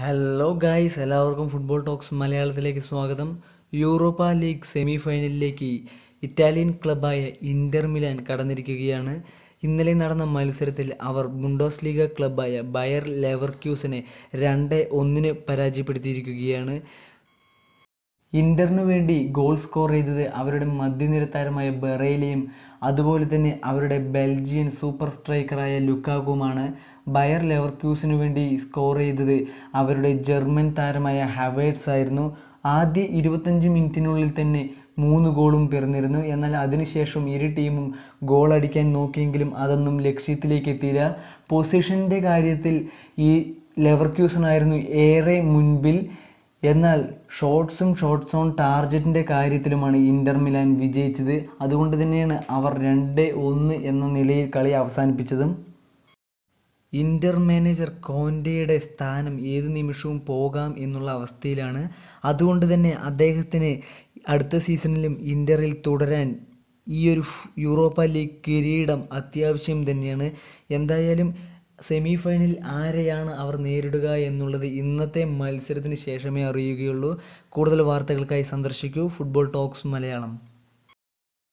hello guys എല്ലാവർക്കും football talks മലയാളത്തിലേക്ക് സ്വാഗതം യൂറോപ്പ ലീഗ് സെമി ഫൈനലിലേക്ക് ഇറ്റാലിയൻ ക്ലബായ ഇൻ്റർ മിലാൻ കടന്നിരിക്കുകയാണ് ഇന്നലെ നടന്ന മത്സരത്തിൽ അവർ ബുണ്ടോസ് ലീഗ ക്ലബായ ബയർ ലെവർക്യൂസിനെ രണ്ട് ഒന്നിന് പരാജയപ്പെടുത്തിയിരിക്കുകയാണ് ഇന്ററിന് വേണ്ടി ഗോൾ സ്കോർ ചെയ്തത് അവരുടെ മധ്യനിര താരമായ ബെറേലിയും അതുപോലെ തന്നെ അവരുടെ ബെൽജിയൻ സൂപ്പർ സ്ട്രൈക്കറായ ലുക്കാകുമാണ് ബയർ ലെവർ വേണ്ടി സ്കോർ ചെയ്തത് അവരുടെ ജർമ്മൻ താരമായ ഹവേഡ്സ് ആയിരുന്നു ആദ്യ ഇരുപത്തഞ്ച് മിനിറ്റിനുള്ളിൽ തന്നെ മൂന്ന് ഗോളും പിറന്നിരുന്നു എന്നാൽ അതിനുശേഷം ഇരു ടീമും ഗോൾ അടിക്കാൻ നോക്കിയെങ്കിലും അതൊന്നും ലക്ഷ്യത്തിലേക്ക് എത്തിയില്ല പൊസിഷൻ്റെ കാര്യത്തിൽ ഈ ലെവർക്യൂസണായിരുന്നു ഏറെ മുൻപിൽ എന്നാൽ ഷോർട്സും ഷോട്ട്സ് ഓൺ ടാർജറ്റിൻ്റെ കാര്യത്തിലുമാണ് ഇൻ്റർ മിലാൻ വിജയിച്ചത് അതുകൊണ്ട് തന്നെയാണ് അവർ രണ്ട് ഒന്ന് എന്ന നിലയിൽ കളി അവസാനിപ്പിച്ചതും ഇൻ്റർ മാനേജർ കോൻ്റെയുടെ സ്ഥാനം ഏത് നിമിഷവും പോകാം എന്നുള്ള അവസ്ഥയിലാണ് അതുകൊണ്ട് തന്നെ അദ്ദേഹത്തിന് അടുത്ത സീസണിലും ഇൻ്ററിൽ തുടരാൻ ഈ ഒരു യൂറോപ്പ ലീഗ് കിരീടം അത്യാവശ്യം തന്നെയാണ് എന്തായാലും സെമി ഫൈനലിൽ ആരെയാണ് അവർ നേരിടുക എന്നുള്ളത് ഇന്നത്തെ മത്സരത്തിന് ശേഷമേ അറിയുകയുള്ളൂ കൂടുതൽ വാർത്തകൾക്കായി സന്ദർശിക്കൂ ഫുട്ബോൾ ടോക്സ് മലയാളം